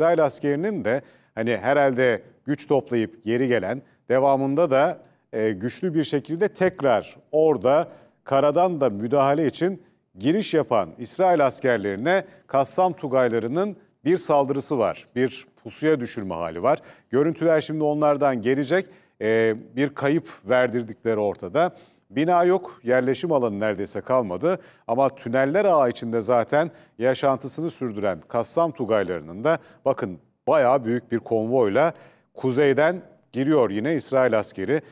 İsrail askerinin de hani herhalde güç toplayıp geri gelen devamında da e, güçlü bir şekilde tekrar orada karadan da müdahale için giriş yapan İsrail askerlerine Kassam Tugaylarının bir saldırısı var. Bir pusuya düşürme hali var. Görüntüler şimdi onlardan gelecek. E, bir kayıp verdirdikleri ortada. Bina yok, yerleşim alanı neredeyse kalmadı ama tüneller ağı içinde zaten yaşantısını sürdüren Kassam Tugaylarının da bakın bayağı büyük bir konvoyla kuzeyden giriyor yine İsrail askeri.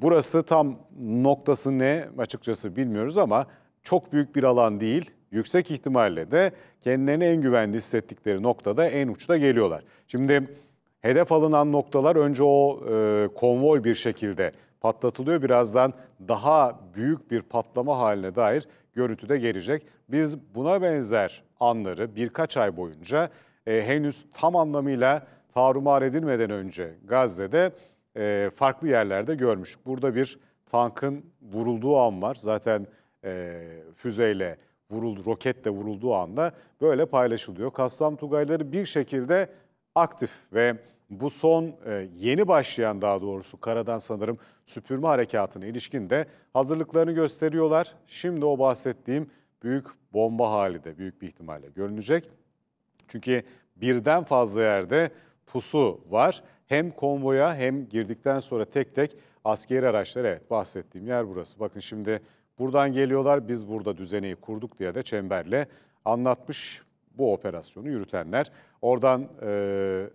Burası tam noktası ne açıkçası bilmiyoruz ama çok büyük bir alan değil. Yüksek ihtimalle de kendilerini en güvenli hissettikleri noktada en uçta geliyorlar. Şimdi hedef alınan noktalar önce o e, konvoy bir şekilde patlatılıyor. Birazdan daha büyük bir patlama haline dair görüntü de gelecek. Biz buna benzer anları birkaç ay boyunca e, henüz tam anlamıyla tarumar edilmeden önce Gazze'de e, farklı yerlerde görmüştük. Burada bir tankın vurulduğu an var. Zaten e, füzeyle vuruldu, roketle vurulduğu anda böyle paylaşılıyor. Kassam Tugayları bir şekilde aktif ve bu son e, yeni başlayan daha doğrusu karadan sanırım süpürme harekatına ilişkin de hazırlıklarını gösteriyorlar. Şimdi o bahsettiğim büyük bomba hali de büyük bir ihtimalle görünecek. Çünkü birden fazla yerde pusu var. Hem konvoya hem girdikten sonra tek tek askeri araçlar evet bahsettiğim yer burası. Bakın şimdi buradan geliyorlar biz burada düzeneyi kurduk diye de çemberle anlatmış bu operasyonu yürütenler. Oradan e,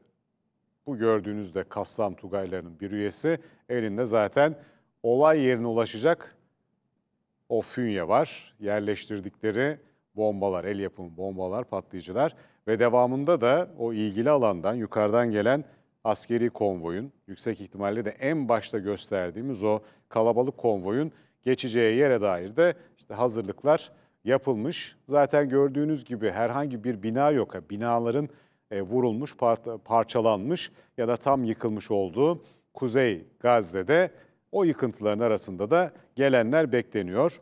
bu gördüğünüz de Kaslam Tugaylarının bir üyesi. Elinde zaten olay yerine ulaşacak o fünye var. Yerleştirdikleri bombalar, el yapımı bombalar, patlayıcılar ve devamında da o ilgili alandan yukarıdan gelen askeri konvoyun yüksek ihtimalle de en başta gösterdiğimiz o kalabalık konvoyun geçeceği yere dair de işte hazırlıklar yapılmış. Zaten gördüğünüz gibi herhangi bir bina yok. Binaların e, vurulmuş, parçalanmış ya da tam yıkılmış olduğu Kuzey Gazze'de o yıkıntıların arasında da gelenler bekleniyor.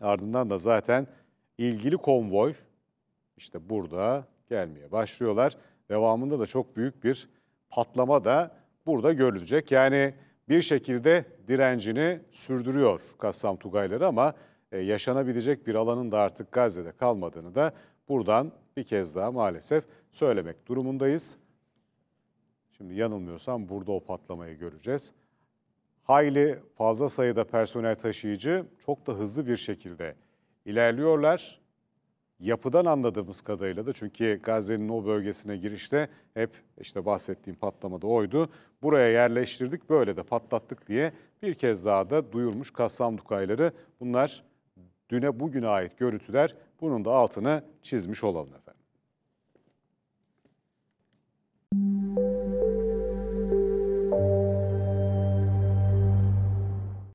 Ardından da zaten ilgili konvoy işte burada gelmeye başlıyorlar. Devamında da çok büyük bir patlama da burada görülecek. Yani bir şekilde direncini sürdürüyor Kassam Tugayları ama e, yaşanabilecek bir alanın da artık Gazze'de kalmadığını da buradan bir kez daha maalesef söylemek durumundayız. Şimdi yanılmıyorsam burada o patlamayı göreceğiz. Hayli fazla sayıda personel taşıyıcı çok da hızlı bir şekilde ilerliyorlar. Yapıdan anladığımız kadarıyla da çünkü Gazze'nin o bölgesine girişte hep işte bahsettiğim patlamada oydu. Buraya yerleştirdik böyle de patlattık diye bir kez daha da duyurmuş Kassam Dukayları. Bunlar düne bugüne ait görüntüler bunun da altını çizmiş olalım efendim.